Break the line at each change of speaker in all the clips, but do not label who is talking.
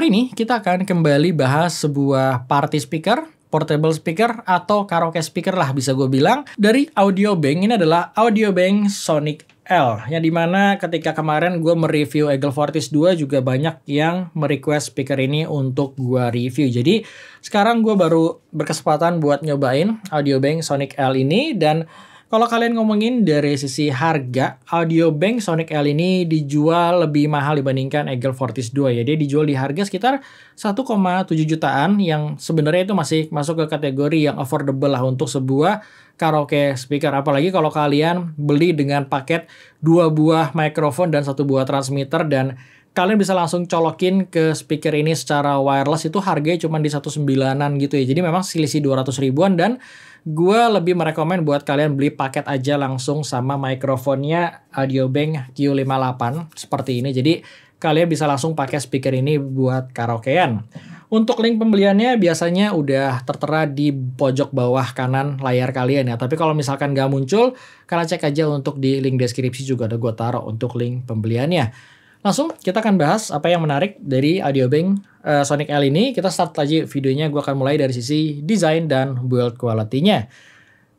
Hari ini kita akan kembali bahas sebuah party speaker, portable speaker, atau karaoke speaker lah bisa gue bilang. Dari Audio Bank, ini adalah Audio Bank Sonic L yang dimana ketika kemarin gue mereview Eagle Fortis 2 juga banyak yang merequest speaker ini untuk gue review jadi sekarang gue baru berkesempatan buat nyobain Audio Bank Sonic L ini dan kalau kalian ngomongin dari sisi harga, Audio Bank Sonic L ini dijual lebih mahal dibandingkan Eagle Fortis 2 ya. Dia dijual di harga sekitar 1,7 jutaan yang sebenarnya itu masih masuk ke kategori yang affordable lah untuk sebuah karaoke speaker. Apalagi kalau kalian beli dengan paket dua buah microphone dan satu buah transmitter dan kalian bisa langsung colokin ke speaker ini secara wireless itu harganya cuma di 19-an gitu ya. Jadi memang selisih 200 ribuan dan gue lebih merekomen buat kalian beli paket aja langsung sama mikrofonnya AudioBank Q58 seperti ini. Jadi kalian bisa langsung pakai speaker ini buat karaokean. Untuk link pembeliannya biasanya udah tertera di pojok bawah kanan layar kalian ya. Tapi kalau misalkan nggak muncul, kalian cek aja untuk di link deskripsi juga ada gue taruh untuk link pembeliannya. Langsung kita akan bahas apa yang menarik dari Audio Bank uh, Sonic L ini. Kita start lagi videonya. Gue akan mulai dari sisi desain dan build quality-nya.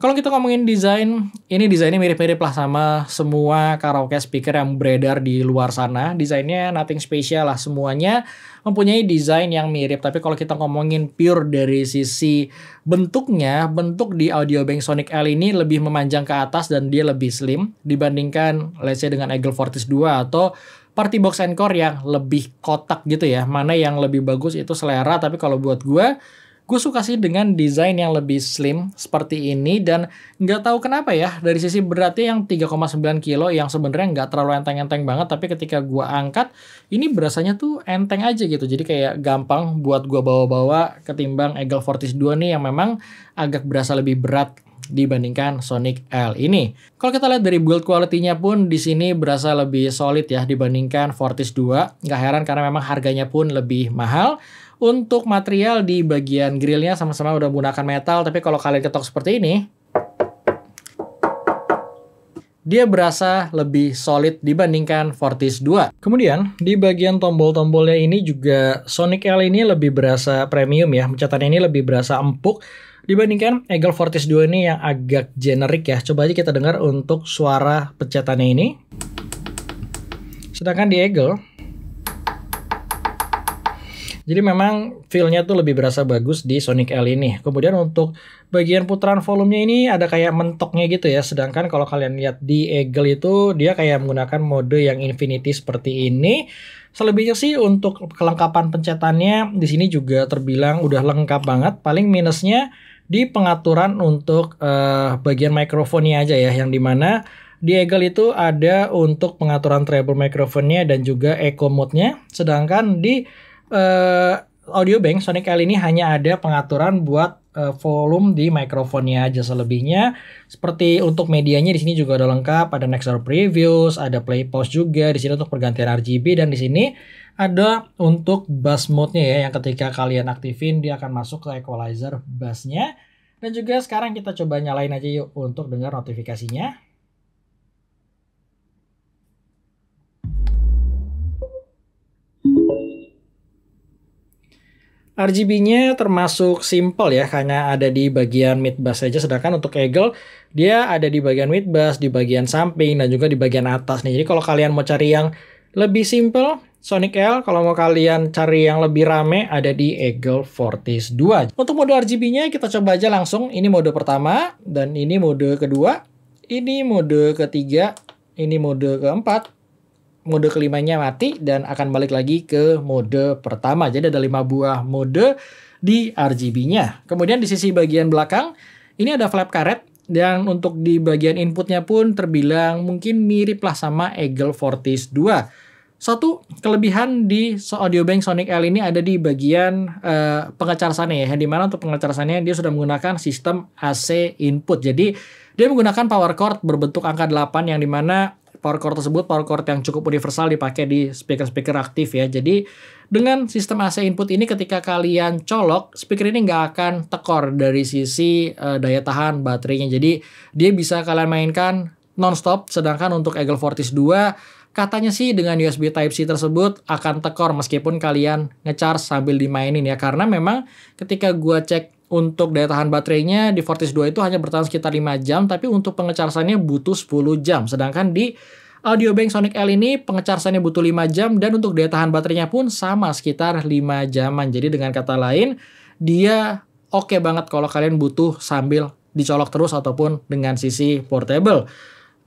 Kalau kita ngomongin desain, ini desainnya mirip-mirip lah sama semua karaoke speaker yang beredar di luar sana. Desainnya nothing special lah semuanya mempunyai desain yang mirip. Tapi kalau kita ngomongin pure dari sisi bentuknya, bentuk di Audio Bank Sonic L ini lebih memanjang ke atas dan dia lebih slim dibandingkan let's say dengan Eagle Fortis 2 atau party box and yang lebih kotak gitu ya. Mana yang lebih bagus itu selera, tapi kalau buat gue, gue suka sih dengan desain yang lebih slim seperti ini dan nggak tahu kenapa ya dari sisi beratnya yang 3,9 kilo yang sebenarnya nggak terlalu enteng-enteng banget tapi ketika gue angkat ini berasanya tuh enteng aja gitu jadi kayak gampang buat gue bawa-bawa ketimbang Eagle Fortis 2 nih yang memang agak berasa lebih berat dibandingkan Sonic L ini. Kalau kita lihat dari build quality-nya pun di sini berasa lebih solid ya dibandingkan Fortis 2. Nggak heran karena memang harganya pun lebih mahal. Untuk material di bagian grillnya sama-sama udah menggunakan metal, tapi kalau kalian ketok seperti ini, dia berasa lebih solid dibandingkan Fortis 2. Kemudian, di bagian tombol-tombolnya ini juga Sonic L ini lebih berasa premium ya. Pencetannya ini lebih berasa empuk Dibandingkan Eagle Fortis 2 ini yang agak generik ya. Coba aja kita dengar untuk suara pencetannya ini. Sedangkan di Eagle jadi memang feel-nya tuh lebih berasa bagus di Sonic L ini. Kemudian untuk bagian putaran volumenya ini ada kayak mentoknya gitu ya. Sedangkan kalau kalian lihat di Eagle itu dia kayak menggunakan mode yang infinity seperti ini. Selebihnya sih untuk kelengkapan pencetannya di sini juga terbilang udah lengkap banget. Paling minusnya di pengaturan untuk uh, bagian mikrofonnya aja ya, yang dimana di Eagle itu ada untuk pengaturan treble mikrofonnya dan juga echo mode-nya. Sedangkan di uh, Audio Bank Sonic L ini hanya ada pengaturan buat Eh, volume di mikrofonnya aja selebihnya. Seperti untuk medianya di sini juga ada lengkap, ada next door Previews, ada Play Pause juga di sini untuk pergantian RGB dan di sini ada untuk bass mode-nya ya yang ketika kalian aktifin dia akan masuk ke equalizer bass nya Dan juga sekarang kita coba nyalain aja yuk untuk dengar notifikasinya. RGB-nya termasuk simple ya karena ada di bagian mid bus saja sedangkan untuk Eagle dia ada di bagian mid bus, di bagian samping dan juga di bagian atas nih. Jadi kalau kalian mau cari yang lebih simple Sonic L kalau mau kalian cari yang lebih rame ada di Eagle Fortis 2. Untuk mode RGB-nya kita coba aja langsung. Ini mode pertama dan ini mode kedua, ini mode ketiga, ini mode keempat, mode kelimanya mati dan akan balik lagi ke mode pertama. Jadi ada lima buah mode di RGB-nya. Kemudian di sisi bagian belakang ini ada flap karet dan untuk di bagian inputnya pun terbilang mungkin miriplah sama Eagle Fortis 2. Satu kelebihan di audio bank Sonic L ini ada di bagian uh, eh, pengecasannya ya, di mana untuk pengecasannya dia sudah menggunakan sistem AC input. Jadi dia menggunakan power cord berbentuk angka 8 yang dimana power cord tersebut power cord yang cukup universal dipakai di speaker-speaker aktif ya. Jadi dengan sistem AC input ini ketika kalian colok, speaker ini nggak akan tekor dari sisi uh, daya tahan baterainya. Jadi dia bisa kalian mainkan non-stop sedangkan untuk Eagle Fortis 2 Katanya sih dengan USB Type-C tersebut akan tekor meskipun kalian ngecharge sambil dimainin ya. Karena memang ketika gua cek untuk daya tahan baterainya di Fortis 2 itu hanya bertahan sekitar 5 jam, tapi untuk pengecasannya butuh 10 jam. Sedangkan di Audio Bank Sonic L ini pengecasannya butuh 5 jam dan untuk daya tahan baterainya pun sama sekitar 5 jaman. Jadi dengan kata lain, dia oke okay banget kalau kalian butuh sambil dicolok terus ataupun dengan sisi portable.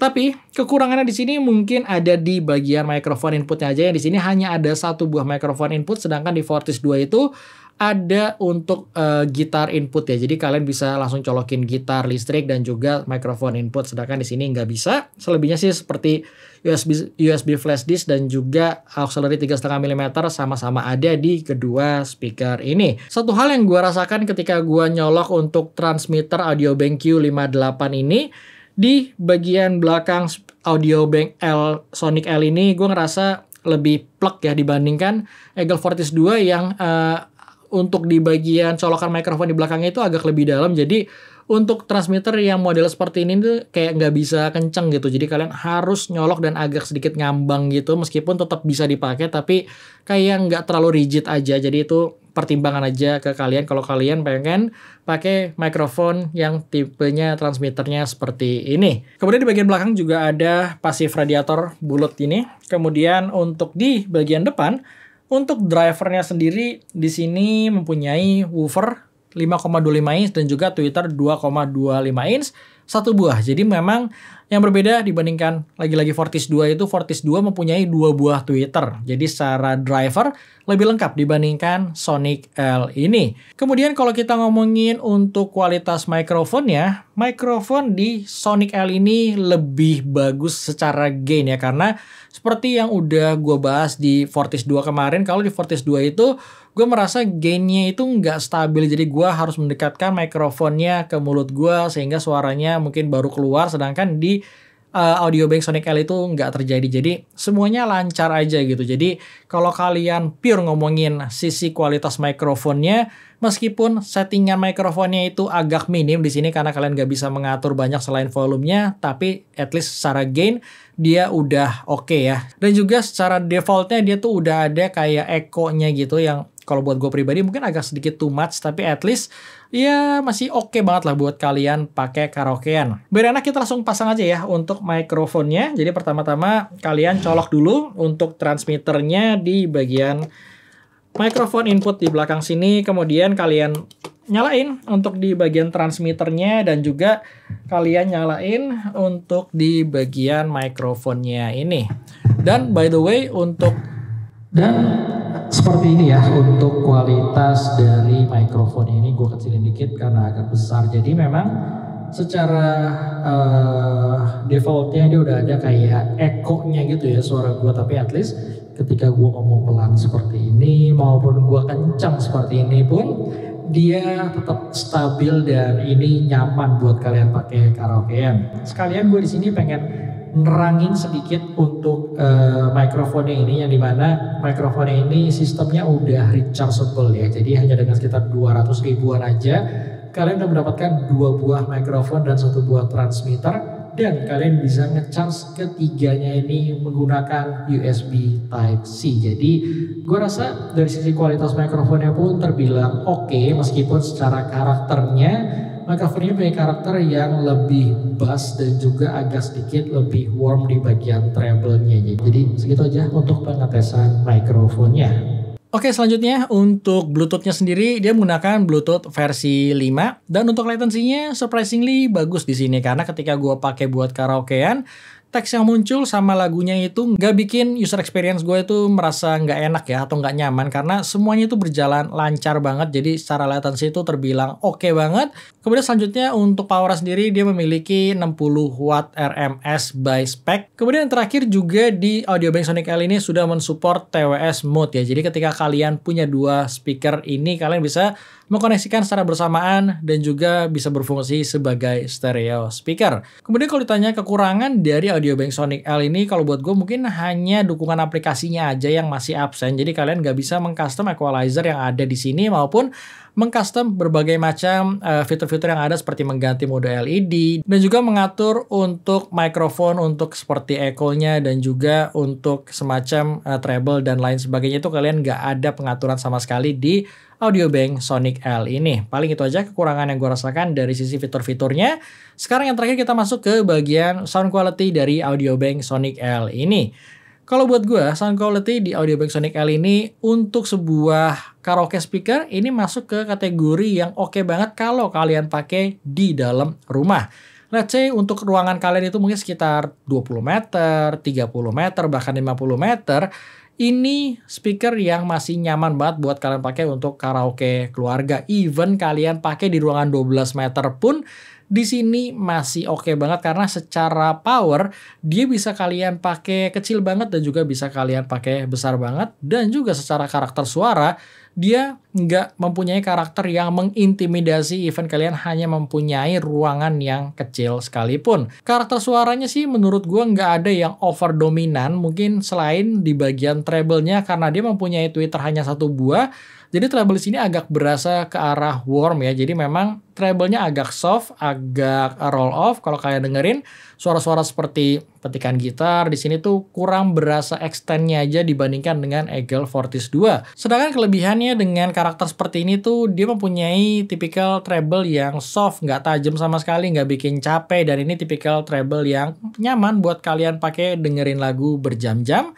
Tapi kekurangannya di sini mungkin ada di bagian mikrofon inputnya aja yang di sini hanya ada satu buah mikrofon input sedangkan di Fortis 2 itu ada untuk uh, gitar input ya. Jadi kalian bisa langsung colokin gitar listrik dan juga mikrofon input. Sedangkan di sini nggak bisa. Selebihnya sih seperti USB USB flash disk dan juga auxiliary 3,5 mm sama-sama ada di kedua speaker ini. Satu hal yang gua rasakan ketika gua nyolok untuk transmitter Audio BenQ 58 ini di bagian belakang audio bank L Sonic L ini gue ngerasa lebih plek ya dibandingkan Eagle Fortis 2 yang uh, untuk di bagian colokan mikrofon di belakangnya itu agak lebih dalam jadi untuk transmitter yang model seperti ini tuh kayak nggak bisa kenceng gitu jadi kalian harus nyolok dan agak sedikit ngambang gitu meskipun tetap bisa dipakai tapi kayak nggak terlalu rigid aja jadi itu pertimbangan aja ke kalian kalau kalian pengen pakai mikrofon yang tipenya transmitternya seperti ini. Kemudian di bagian belakang juga ada pasif radiator bulat ini. Kemudian untuk di bagian depan untuk drivernya sendiri di sini mempunyai woofer 5,25 inch dan juga tweeter 2,25 inch satu buah. Jadi memang yang berbeda dibandingkan lagi-lagi Fortis 2 itu Fortis 2 mempunyai dua buah tweeter. Jadi secara driver lebih lengkap dibandingkan Sonic L ini. Kemudian kalau kita ngomongin untuk kualitas mikrofonnya, mikrofon di Sonic L ini lebih bagus secara gain ya karena seperti yang udah gue bahas di Fortis 2 kemarin, kalau di Fortis 2 itu gue merasa gainnya itu nggak stabil jadi gue harus mendekatkan mikrofonnya ke mulut gue sehingga suaranya mungkin baru keluar sedangkan di uh, audio bank Sonic L itu nggak terjadi. Jadi semuanya lancar aja gitu. Jadi kalau kalian pure ngomongin sisi kualitas mikrofonnya, meskipun settingan mikrofonnya itu agak minim di sini karena kalian nggak bisa mengatur banyak selain volumenya, tapi at least secara gain dia udah oke okay ya. Dan juga secara defaultnya dia tuh udah ada kayak echo-nya gitu yang kalau buat gue pribadi mungkin agak sedikit too much tapi at least ya masih oke okay banget lah buat kalian pakai karaokean. Biar enak kita langsung pasang aja ya untuk mikrofonnya. Jadi pertama-tama kalian colok dulu untuk transmitternya di bagian mikrofon input di belakang sini. Kemudian kalian nyalain untuk di bagian transmitternya dan juga kalian nyalain untuk di bagian mikrofonnya ini. Dan by the way untuk dan seperti ini ya untuk kualitas dari mikrofon ini gue kecilin dikit karena agak besar jadi memang secara uh, defaultnya dia udah ada kayak echo-nya gitu ya suara gue tapi at least ketika gue ngomong pelan seperti ini maupun gue kencang seperti ini pun dia tetap stabil dan ini nyaman buat kalian pakai karaokean. Sekalian gue di sini pengen nerangin sedikit untuk uh, mikrofonnya ini yang dimana mikrofonnya ini sistemnya udah rechargeable ya jadi hanya dengan sekitar 200 ribuan aja kalian udah mendapatkan dua buah mikrofon dan satu buah transmitter dan kalian bisa ngecharge ketiganya ini menggunakan USB Type C. Jadi gue rasa dari sisi kualitas mikrofonnya pun terbilang oke okay, meskipun secara karakternya maka Firly punya karakter yang lebih bass dan juga agak sedikit lebih warm di bagian treble-nya. Jadi segitu aja untuk pengetesan mikrofonnya. Oke selanjutnya untuk Bluetoothnya sendiri dia menggunakan Bluetooth versi 5 dan untuk latensinya surprisingly bagus di sini karena ketika gue pakai buat karaokean teks yang muncul sama lagunya itu nggak bikin user experience gue itu merasa nggak enak ya atau nggak nyaman karena semuanya itu berjalan lancar banget jadi secara latency itu terbilang oke okay banget kemudian selanjutnya untuk power sendiri dia memiliki 60 watt RMS by spec kemudian yang terakhir juga di audio bank Sonic L ini sudah mensupport TWS mode ya jadi ketika kalian punya dua speaker ini kalian bisa mengkoneksikan secara bersamaan dan juga bisa berfungsi sebagai stereo speaker kemudian kalau ditanya kekurangan dari audio Radio Bank Sonic L ini kalau buat gue mungkin hanya dukungan aplikasinya aja yang masih absen. Jadi kalian nggak bisa mengcustom equalizer yang ada di sini maupun mengcustom berbagai macam fitur eh, fitur-fitur yang ada seperti mengganti mode LED dan juga mengatur untuk mikrofon untuk seperti echo-nya dan juga untuk semacam uh, treble dan lain sebagainya itu kalian nggak ada pengaturan sama sekali di Audio Audiobank Sonic L ini. Paling itu aja kekurangan yang gue rasakan dari sisi fitur-fiturnya. Sekarang yang terakhir kita masuk ke bagian sound quality dari Audio Audiobank Sonic L ini. Kalau buat gue, sound quality di Audio Audiobank Sonic L ini untuk sebuah karaoke speaker ini masuk ke kategori yang oke okay banget kalau kalian pakai di dalam rumah. Let's say untuk ruangan kalian itu mungkin sekitar 20 meter, 30 meter, bahkan 50 meter ini speaker yang masih nyaman banget buat kalian pakai untuk karaoke keluarga. Even kalian pakai di ruangan 12 meter pun di sini masih oke okay banget karena secara power dia bisa kalian pakai kecil banget dan juga bisa kalian pakai besar banget dan juga secara karakter suara dia nggak mempunyai karakter yang mengintimidasi event kalian hanya mempunyai ruangan yang kecil sekalipun. Karakter suaranya sih menurut gue nggak ada yang over dominan, mungkin selain di bagian treble-nya karena dia mempunyai twitter hanya satu buah, jadi treble sini agak berasa ke arah warm ya, jadi memang treble-nya agak soft, agak roll off kalau kalian dengerin, suara-suara seperti petikan gitar di sini tuh kurang berasa extendnya aja dibandingkan dengan Eagle Fortis 2. Sedangkan kelebihannya dengan karakter seperti ini tuh dia mempunyai tipikal treble yang soft, nggak tajam sama sekali, nggak bikin capek dan ini tipikal treble yang nyaman buat kalian pakai dengerin lagu berjam-jam.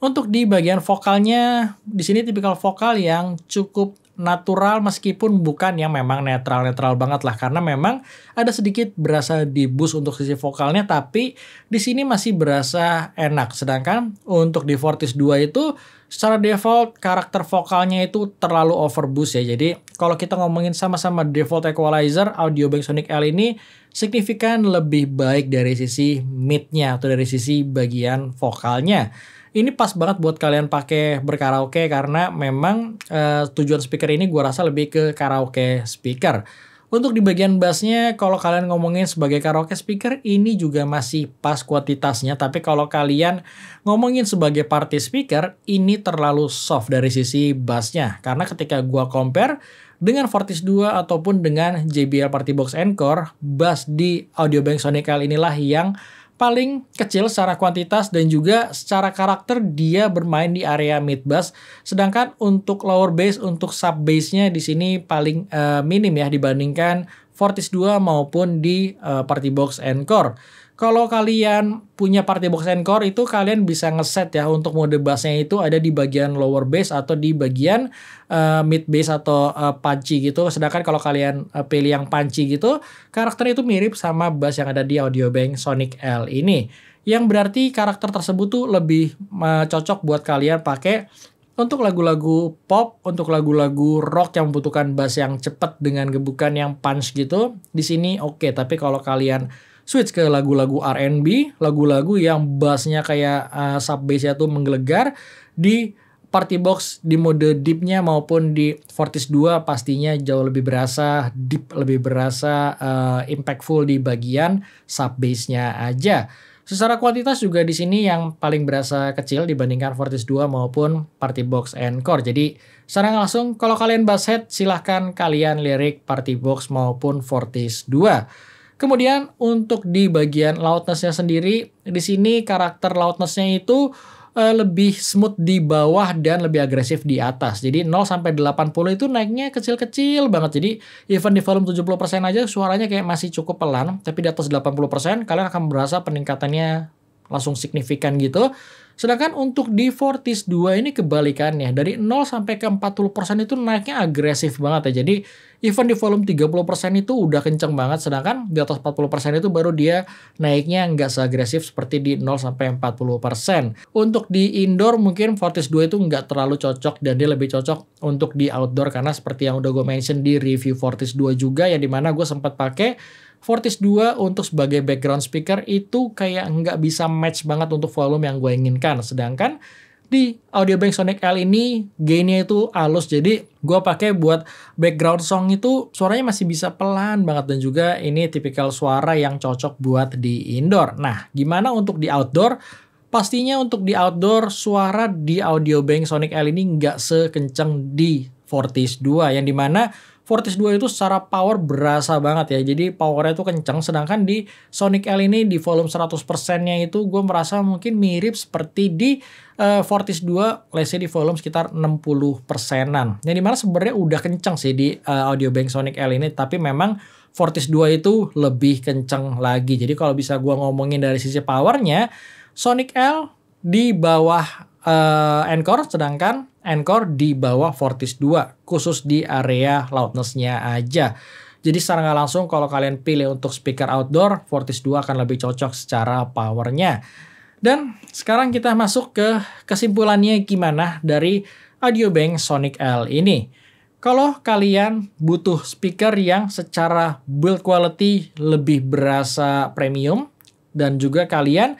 Untuk di bagian vokalnya, di sini tipikal vokal yang cukup natural meskipun bukan yang memang netral-netral banget lah karena memang ada sedikit berasa di boost untuk sisi vokalnya tapi di sini masih berasa enak sedangkan untuk di Fortis 2 itu secara default karakter vokalnya itu terlalu overbus ya jadi kalau kita ngomongin sama-sama default equalizer audio bank Sonic L ini signifikan lebih baik dari sisi midnya atau dari sisi bagian vokalnya ini pas banget buat kalian pakai berkaraoke karena memang uh, tujuan speaker ini gue rasa lebih ke karaoke speaker. Untuk di bagian bassnya, kalau kalian ngomongin sebagai karaoke speaker, ini juga masih pas kuantitasnya. Tapi kalau kalian ngomongin sebagai party speaker, ini terlalu soft dari sisi bassnya. Karena ketika gua compare dengan Fortis 2 ataupun dengan JBL Party Box Encore, bass di Bank Sonic L inilah yang paling kecil secara kuantitas dan juga secara karakter dia bermain di area mid bass. Sedangkan untuk lower bass untuk sub bassnya di sini paling uh, minim ya dibandingkan Fortis 2 maupun di uh, Party Box Encore. Kalau kalian punya party box and core itu kalian bisa ngeset ya untuk mode bassnya itu ada di bagian lower bass atau di bagian uh, mid bass atau uh, punchy gitu. Sedangkan kalau kalian uh, pilih yang punchy gitu, karakter itu mirip sama bass yang ada di audio bank Sonic L ini. Yang berarti karakter tersebut tuh lebih uh, cocok buat kalian pakai untuk lagu-lagu pop, untuk lagu-lagu rock yang membutuhkan bass yang cepat dengan gebukan yang punch gitu, di sini oke. Okay. Tapi kalau kalian switch ke lagu-lagu R&B, lagu-lagu yang bassnya kayak uh, sub bassnya tuh menggelegar di party box di mode deepnya maupun di Fortis 2 pastinya jauh lebih berasa deep lebih berasa uh, impactful di bagian sub bassnya aja. Secara kuantitas juga di sini yang paling berasa kecil dibandingkan Fortis 2 maupun Party Box Encore. Jadi sekarang langsung kalau kalian bass head silahkan kalian lirik Party Box maupun Fortis 2. Kemudian untuk di bagian loudness sendiri, di sini karakter loudness itu uh, lebih smooth di bawah dan lebih agresif di atas. Jadi 0 sampai 80 itu naiknya kecil-kecil banget. Jadi even di volume 70% aja suaranya kayak masih cukup pelan, tapi di atas 80% kalian akan merasa peningkatannya langsung signifikan gitu. Sedangkan untuk di Fortis 2 ini kebalikannya. Dari 0 sampai ke 40% itu naiknya agresif banget ya. Jadi even di volume 30% itu udah kenceng banget sedangkan di atas 40% itu baru dia naiknya nggak seagresif seperti di 0 sampai 40%. Untuk di indoor mungkin Fortis 2 itu nggak terlalu cocok dan dia lebih cocok untuk di outdoor karena seperti yang udah gue mention di review Fortis 2 juga yang dimana gue sempat pakai Fortis 2 untuk sebagai background speaker itu kayak nggak bisa match banget untuk volume yang gue inginkan. Sedangkan di audio bank Sonic L ini gainnya itu halus jadi gue pakai buat background song itu suaranya masih bisa pelan banget dan juga ini tipikal suara yang cocok buat di indoor. Nah gimana untuk di outdoor? Pastinya untuk di outdoor suara di audio bank Sonic L ini nggak sekencang di Fortis 2 yang dimana Fortis 2 itu secara power berasa banget ya. Jadi powernya itu kenceng. Sedangkan di Sonic L ini di volume 100%-nya itu gue merasa mungkin mirip seperti di uh, Fortis 2 let's di volume sekitar 60%-an. Yang dimana sebenarnya udah kenceng sih di uh, audio bank Sonic L ini. Tapi memang Fortis 2 itu lebih kenceng lagi. Jadi kalau bisa gue ngomongin dari sisi powernya, Sonic L di bawah uh, Encore sedangkan Anchor di bawah Fortis 2, khusus di area loudness-nya aja. Jadi secara nggak langsung kalau kalian pilih untuk speaker outdoor, Fortis 2 akan lebih cocok secara powernya. Dan sekarang kita masuk ke kesimpulannya gimana dari Audio Bank Sonic L ini. Kalau kalian butuh speaker yang secara build quality lebih berasa premium, dan juga kalian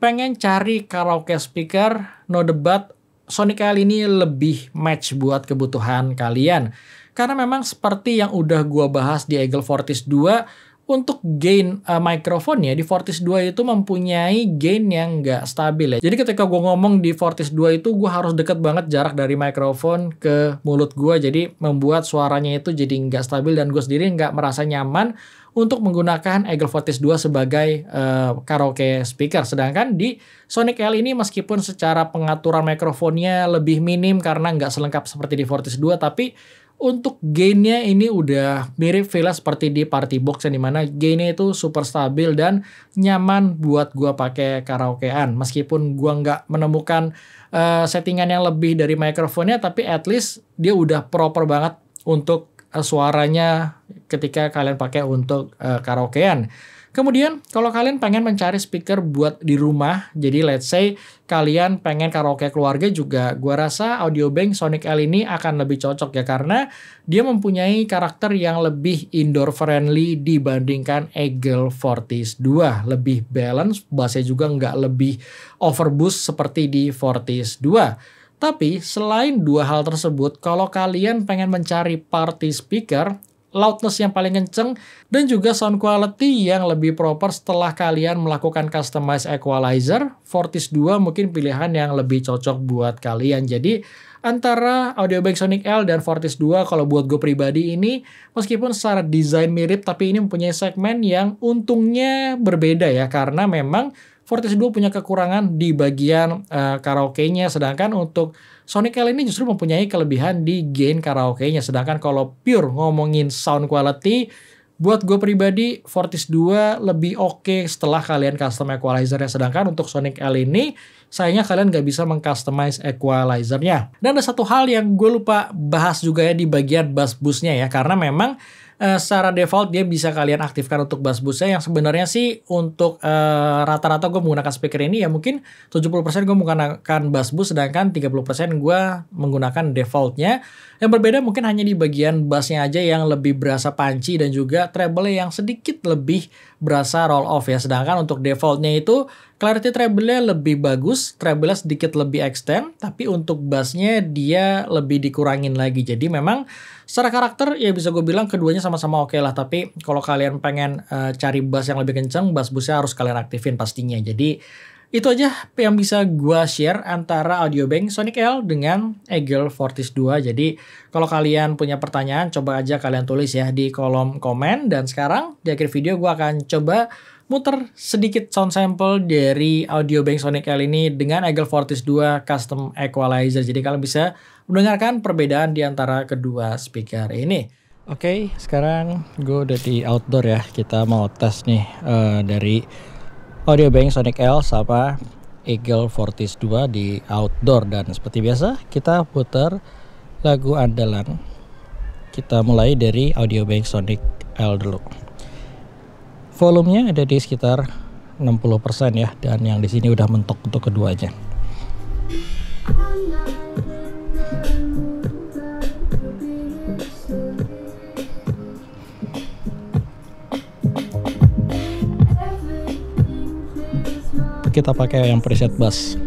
pengen cari karaoke speaker, no debat, Sonic L ini lebih match buat kebutuhan kalian. Karena memang seperti yang udah gua bahas di Eagle Fortis 2, untuk gain uh, eh, mikrofonnya di Fortis 2 itu mempunyai gain yang nggak stabil ya. Jadi ketika gue ngomong di Fortis 2 itu gue harus deket banget jarak dari mikrofon ke mulut gue. Jadi membuat suaranya itu jadi nggak stabil dan gue sendiri nggak merasa nyaman untuk menggunakan Eagle Fortis 2 sebagai uh, karaoke speaker. Sedangkan di Sonic L ini meskipun secara pengaturan mikrofonnya lebih minim karena nggak selengkap seperti di Fortis 2, tapi untuk gainnya ini udah mirip villa seperti di Party Box yang dimana gainnya itu super stabil dan nyaman buat gua pakai karaokean meskipun gua nggak menemukan uh, settingan yang lebih dari mikrofonnya tapi at least dia udah proper banget untuk Eh, suaranya ketika kalian pakai untuk uh, karaokean. Kemudian kalau kalian pengen mencari speaker buat di rumah, jadi let's say kalian pengen karaoke keluarga juga, gua rasa Audio Audiobank Sonic L ini akan lebih cocok ya karena dia mempunyai karakter yang lebih indoor friendly dibandingkan Eagle Fortis 2, lebih balance, bassnya juga nggak lebih overboost seperti di Fortis 2. Tapi selain dua hal tersebut, kalau kalian pengen mencari party speaker, loudness yang paling kenceng, dan juga sound quality yang lebih proper setelah kalian melakukan customize equalizer, Fortis 2 mungkin pilihan yang lebih cocok buat kalian. Jadi antara Audiobank Sonic L dan Fortis 2 kalau buat gue pribadi ini, meskipun secara desain mirip, tapi ini mempunyai segmen yang untungnya berbeda ya, karena memang Fortis 2 punya kekurangan di bagian uh, karaoke-nya sedangkan untuk Sonic L ini justru mempunyai kelebihan di gain karaoke-nya sedangkan kalau pure ngomongin sound quality buat gue pribadi Fortis 2 lebih oke okay setelah kalian custom equalizer-nya sedangkan untuk Sonic L ini sayangnya kalian gak bisa mengcustomize equalizer-nya dan ada satu hal yang gue lupa bahas juga ya di bagian bass boost-nya ya karena memang uh, secara default dia bisa kalian aktifkan untuk bass boostnya yang sebenarnya sih untuk rata eh, rata-rata gue menggunakan speaker ini ya mungkin 70% gue menggunakan bass boost sedangkan 30% gue menggunakan defaultnya yang berbeda mungkin hanya di bagian bassnya aja yang lebih berasa panci dan juga treble yang sedikit lebih berasa roll off ya sedangkan untuk defaultnya itu Clarity treble lebih bagus, treble sedikit lebih extend, tapi untuk bassnya dia lebih dikurangin lagi. Jadi memang secara karakter ya bisa gue bilang keduanya sama-sama oke okay lah. Tapi kalau kalian pengen uh, cari bass yang lebih kenceng, bass busnya harus kalian aktifin pastinya. Jadi itu aja yang bisa gue share antara audio bank Sonic L dengan Eagle Fortis 2. Jadi kalau kalian punya pertanyaan, coba aja kalian tulis ya di kolom komen. Dan sekarang di akhir video gue akan coba muter sedikit sound sample dari audio bank Sonic L ini dengan Eagle Fortis 2 custom equalizer. Jadi kalian bisa mendengarkan perbedaan di antara kedua speaker ini. Oke, okay, sekarang gue udah di outdoor ya. Kita mau tes nih uh, dari audio bank Sonic L sama Eagle Fortis 2 di outdoor dan seperti biasa kita putar lagu andalan. Kita mulai dari audio bank Sonic L dulu volumenya ada di sekitar 60% ya dan yang di sini udah mentok untuk keduanya. Kita pakai yang preset bass.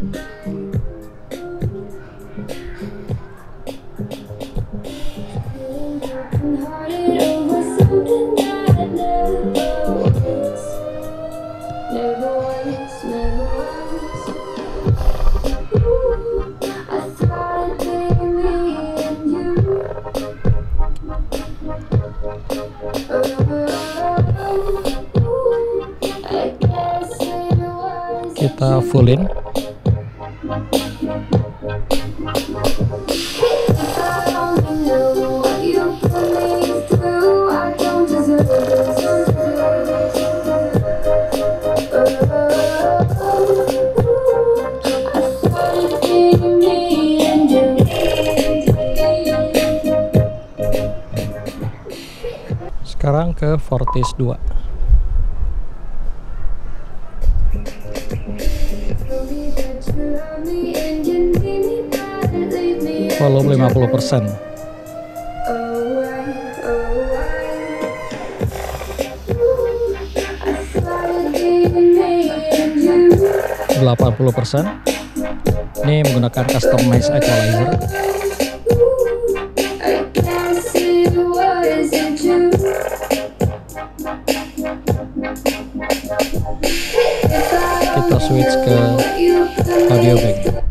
sekarang ke Fortis 2 belum 50 persen. Kan, delapan puluh persen. Ini menggunakan customized equalizer. Kita switch ke audio bank.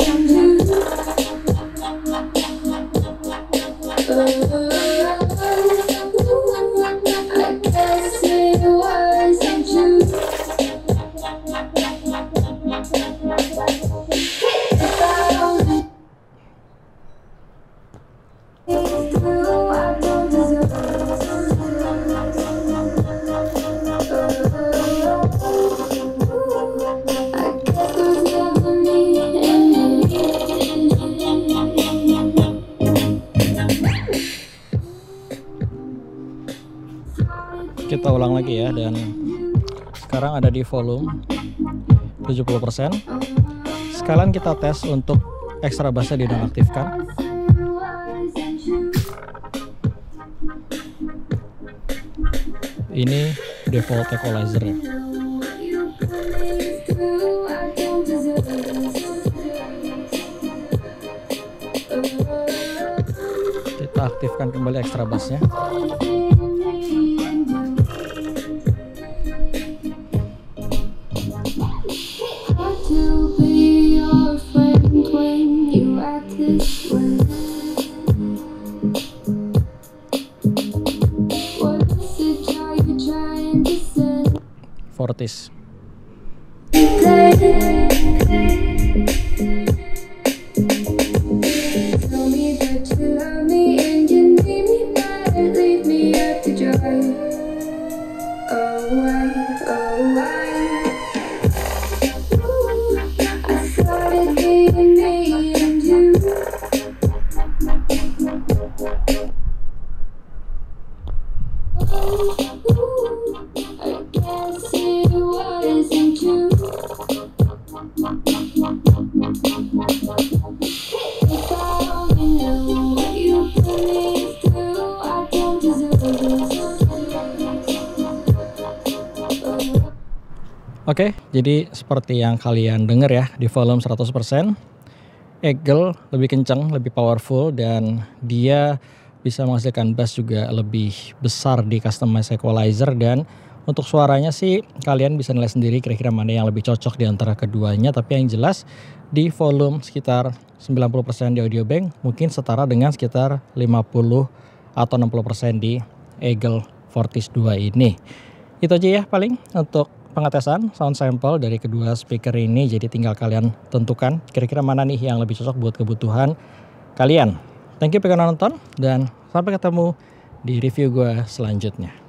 kita ulang lagi ya dan sekarang ada di volume 70% sekalian kita tes untuk ekstra bassnya dinonaktifkan ini default equalizer -nya. kita aktifkan kembali ekstra bassnya Fortis. Oke, jadi seperti yang kalian dengar ya, di volume 100%, Eagle lebih kencang, lebih powerful, dan dia bisa menghasilkan bass juga lebih besar di customized equalizer dan untuk suaranya sih kalian bisa nilai sendiri kira-kira mana yang lebih cocok di antara keduanya tapi yang jelas di volume sekitar 90% di audio bank mungkin setara dengan sekitar 50 atau 60% di Eagle Fortis 2 ini. Itu aja ya paling untuk pengetesan sound sample dari kedua speaker ini jadi tinggal kalian tentukan kira-kira mana nih yang lebih cocok buat kebutuhan kalian. Thank you pengen nonton dan sampai ketemu di review gue selanjutnya.